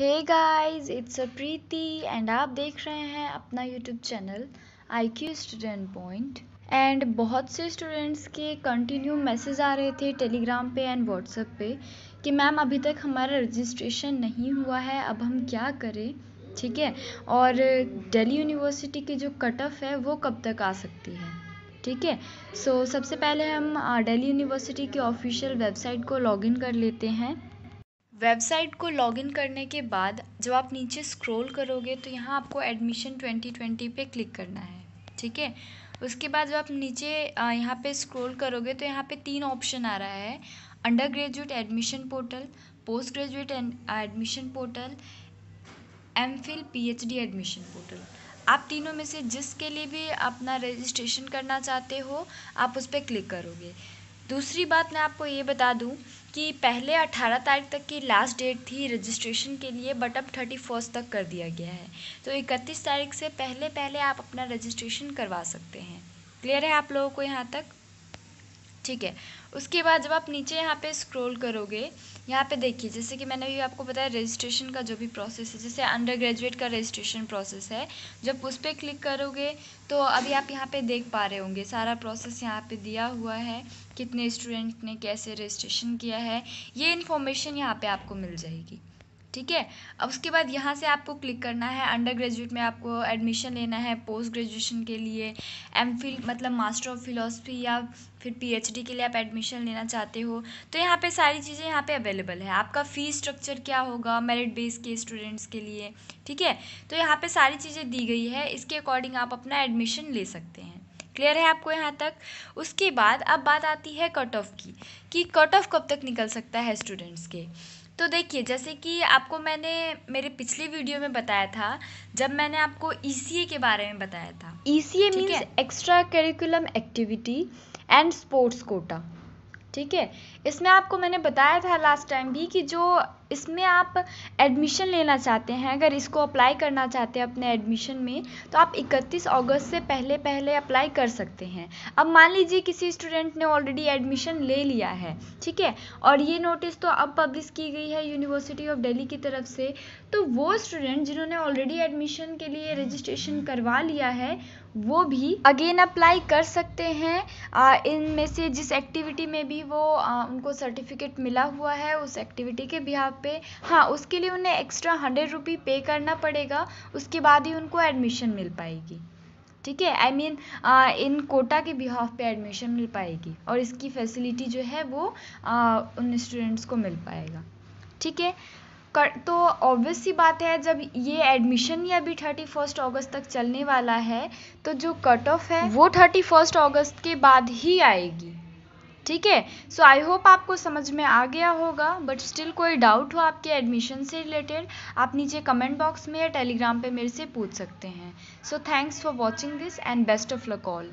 hey guys it's a Preeti and आप देख रहे हैं अपना YouTube channel I Q student point and बहुत से स्टूडेंट्स के कंटिन्यू मैसेज आ रहे थे टेलीग्राम पे एंड व्हाट्सएप पे कि मैम अभी तक हमारा रजिस्ट्रेशन नहीं हुआ है अब हम क्या करें ठीक है और दिल्ली यूनिवर्सिटी की जो कट ऑफ है वो कब तक आ सकती है ठीक है सो सबसे पहले हम दिल्ली यूनिवर्सिटी की ऑफिशियल वेबसाइट को लॉगिन कर लेते हैं वेबसाइट को लॉगिन करने के बाद जब आप नीचे स्क्रॉल करोगे तो यहाँ आपको एडमिशन 2020 पे क्लिक करना है ठीक है उसके बाद जब आप नीचे यहाँ पे स्क्रॉल करोगे तो यहाँ पे तीन ऑप्शन आ रहा है undergraduate admission portal postgraduate admission portal M Phil P H D admission portal आप तीनों में से जिसके लिए भी अपना रजिस्ट्रेशन करना चाहते हो आप उस पर क्लिक करोगे दूसरी बात मैं आपको ये बता दूँ कि पहले अट्ठारह तारीख तक की लास्ट डेट थी रजिस्ट्रेशन के लिए बट अब थर्टी फर्स्ट तक कर दिया गया है तो इकतीस तारीख से पहले पहले आप अपना रजिस्ट्रेशन करवा सकते हैं क्लियर है आप लोगों को यहाँ तक ठीक है उसके बाद जब आप नीचे यहाँ पे स्क्रॉल करोगे यहाँ पे देखिए जैसे कि मैंने भी आपको बताया रजिस्ट्रेशन का जो भी प्रोसेस है जैसे अंडर ग्रेजुएट का रजिस्ट्रेशन प्रोसेस है जब उस पर क्लिक करोगे तो अभी आप यहाँ पे देख पा रहे होंगे सारा प्रोसेस यहाँ पे दिया हुआ है कितने स्टूडेंट ने कैसे रजिस्ट्रेशन किया है ये इन्फॉर्मेशन यहाँ पर आपको मिल जाएगी ठीक है अब उसके बाद यहाँ से आपको क्लिक करना है अंडर ग्रेजुएट में आपको एडमिशन लेना है पोस्ट ग्रेजुएशन के लिए एम मतलब मास्टर ऑफ फिलोसफी या फिर पीएचडी के लिए आप एडमिशन लेना चाहते हो तो यहाँ पे सारी चीज़ें यहाँ पे अवेलेबल है आपका फ़ी स्ट्रक्चर क्या होगा मेरिट बेस के स्टूडेंट्स के लिए ठीक है तो यहाँ पर सारी चीज़ें दी गई है इसके अकॉर्डिंग आप अपना एडमिशन ले सकते हैं क्लियर है आपको यहाँ तक उसके बाद अब बात आती है कट ऑफ की कि कट ऑफ कब तक निकल सकता है स्टूडेंट्स के तो देखिए जैसे कि आपको मैंने मेरे पिछले वीडियो में बताया था जब मैंने आपको ई e के बारे में बताया था E C A means extra curriculum activity and sports quota ठीक है इसमें आपको मैंने बताया था लास्ट टाइम भी कि जो इसमें आप एडमिशन लेना चाहते हैं अगर इसको अप्लाई करना चाहते हैं अपने एडमिशन में तो आप 31 अगस्त से पहले पहले अप्लाई कर सकते हैं अब मान लीजिए किसी स्टूडेंट ने ऑलरेडी एडमिशन ले लिया है ठीक है और ये नोटिस तो अब पब्लिश की गई है यूनिवर्सिटी ऑफ डेली की तरफ से तो वो स्टूडेंट जिन्होंने ऑलरेडी एडमिशन के लिए रजिस्ट्रेशन करवा लिया है वो भी अगेन अप्लाई कर सकते हैं इनमें से जिस एक्टिविटी में भी वो आ, उनको सर्टिफिकेट मिला हुआ है उस एक्टिविटी के बिहार पे हाँ उसके लिए उन्हें एक्स्ट्रा हंड्रेड रुपी पे करना पड़ेगा उसके बाद ही उनको एडमिशन मिल पाएगी ठीक है आई मीन इन कोटा के बिहाफ पे एडमिशन मिल पाएगी और इसकी फैसिलिटी जो है वो आ, उन स्टूडेंट्स को मिल पाएगा ठीक है कर तो ऑब्वियस सी बात है जब ये एडमिशन ही अभी थर्टी फर्स्ट अगस्त तक चलने वाला है तो जो कट ऑफ है वो थर्टी फर्स्ट अगस्त के बाद ही आएगी ठीक है सो आई होप आपको समझ में आ गया होगा बट स्टिल कोई डाउट हो आपके एडमिशन से रिलेटेड आप नीचे कमेंट बॉक्स में या टेलीग्राम पे मेरे से पूछ सकते हैं so thanks for watching this and best of luck all